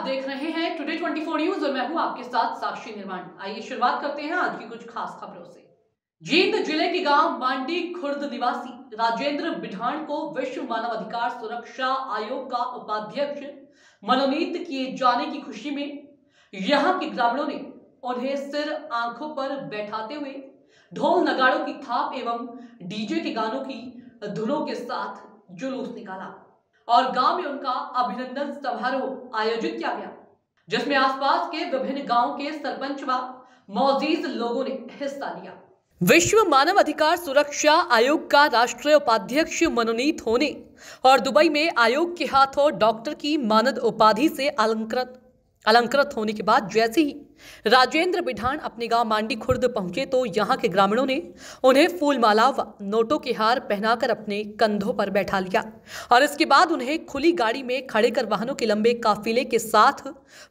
आप देख रहे हैं टुडे 24 न्यूज और मैं हूं आपके साथ साक्षी निर्माण आइए शुरुआत करते हैं आज की कुछ खास खबरों से जींद जिले के गांव मांडी खुर्द निवासी राजेंद्र बिठान को विश्व मानव अधिकार सुरक्षा आयोग का उपाध्यक्ष मनोनीत किए जाने की खुशी में यहाँ के ग्रामीणों ने उन्हें सिर आंखों पर बैठाते हुए ढोल नगाड़ों की थाप एवं डीजे के गानों की धुनों के साथ जुलूस निकाला और गांव में उनका अभिनंदन समारोह आयोजित किया गया जिसमें आसपास के विभिन्न गांव के सरपंच व मौजीज लोगों ने हिस्सा लिया विश्व मानव अधिकार सुरक्षा आयोग का राष्ट्रीय उपाध्यक्ष मनोनीत होने और दुबई में आयोग के हाथों डॉक्टर की मानद उपाधि से अलंकृत अलंकृत होने के बाद जैसे ही राजेंद्र बिठान अपने गांव मांडी खुर्द पहुंचे तो यहां के ग्रामीणों ने उन्हें फूलमाला व नोटों के हार पहनाकर अपने कंधों पर बैठा लिया और इसके बाद उन्हें खुली गाड़ी में खड़े कर वाहनों के लंबे काफिले के साथ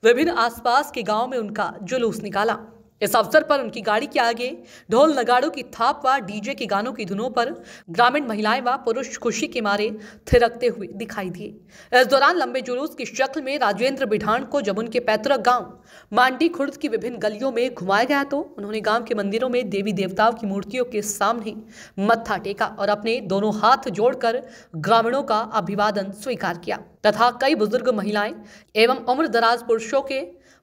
विभिन्न आसपास के गांव में उनका जुलूस निकाला इस अवसर पर उनकी गाड़ी के आगे ढोल नगाड़ों की थाप व डीजे के गानों की धुनों पर ग्रामीण महिलाएं व पुरुष खुशी के मारे थिरकते हुए दिखाई दिए इस दौरान लंबे जुलूस की शक्ल में राजेंद्र बिठान को जब उनके पैतृक गांव मांडी खुर्द की विभिन्न गलियों में घुमाया गया तो उन्होंने गांव के मंदिरों में देवी देवताओं की मूर्तियों के सामने मत्था टेका और अपने दोनों हाथ जोड़कर ग्रामीणों का अभिवादन स्वीकार किया तथा कई बुजुर्ग महिलाएं एवं उम्र दराज पुरुषों के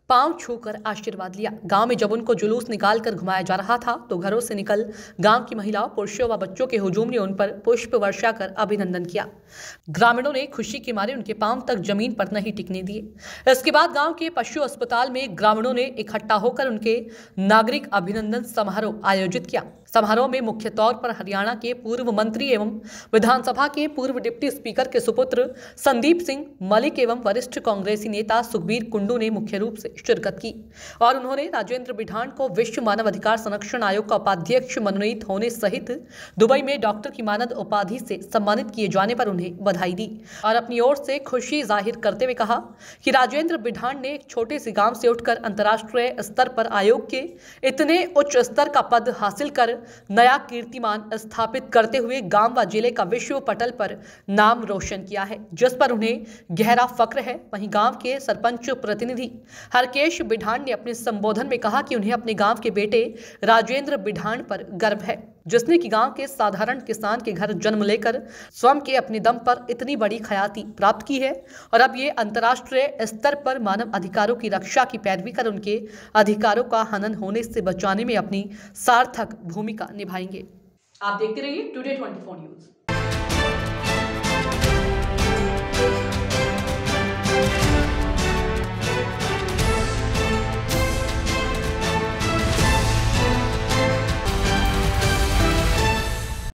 पांव छूकर आशीर्वाद लिया गांव में जब उनको जुलूस निकाल कर घुमाया जा रहा था तो घरों से निकल गांव की महिलाओं पुरुषों व बच्चों के हुजूम ने उन पर पुष्प वर्षा कर अभिनंदन किया ग्रामीणों ने खुशी के मारे उनके पांव तक जमीन पर नहीं टिकने दिए इसके बाद गांव के पशु अस्पताल में ग्रामीणों ने इकट्ठा होकर उनके नागरिक अभिनंदन समारोह आयोजित किया समारोह में मुख्य तौर पर हरियाणा के पूर्व मंत्री एवं विधानसभा के पूर्व डिप्टी स्पीकर के सुपुत्र संदीप सिंह मलिक एवं वरिष्ठ कांग्रेसी नेता सुखबीर कुंडू ने मुख्य रूप से शिरकत की और उन्होंने राजेंद्र बिठान को विश्व मानव अधिकार संरक्षण आयोग का उपाध्यक्ष मनोनीत होने सहित दुबई में डॉक्टर की मानद उपाधि से सम्मानित किए जाने पर उन्हें बधाई दी और अपनी ओर से खुशी जाहिर करते हुए कहा कि राजेंद्र बिठान ने एक छोटे से गांव से उठकर अंतर्राष्ट्रीय स्तर पर आयोग के इतने उच्च स्तर का पद हासिल कर नया कीर्तिमान स्थापित करते हुए गांव व जिले का विश्व पटल पर नाम रोशन किया है जिस पर उन्हें गहरा फक्र है वहीं गांव के सरपंच प्रतिनिधि हर तारकेश बिढ़ान ने अपने संबोधन में कहा कि उन्हें अपने गांव के बेटे राजेंद्र बिढ़ान पर गर्व है जिसने कि गांव के साधारण किसान के घर जन्म लेकर स्वयं के अपने दम पर इतनी बड़ी ख्याति प्राप्त की है और अब ये अंतर्राष्ट्रीय स्तर पर मानव अधिकारों की रक्षा की पैरवी कर उनके अधिकारों का हनन होने से बचाने में अपनी सार्थक भूमिका निभाएंगे आप देखते रहिए टुडे ट्वेंटी न्यूज़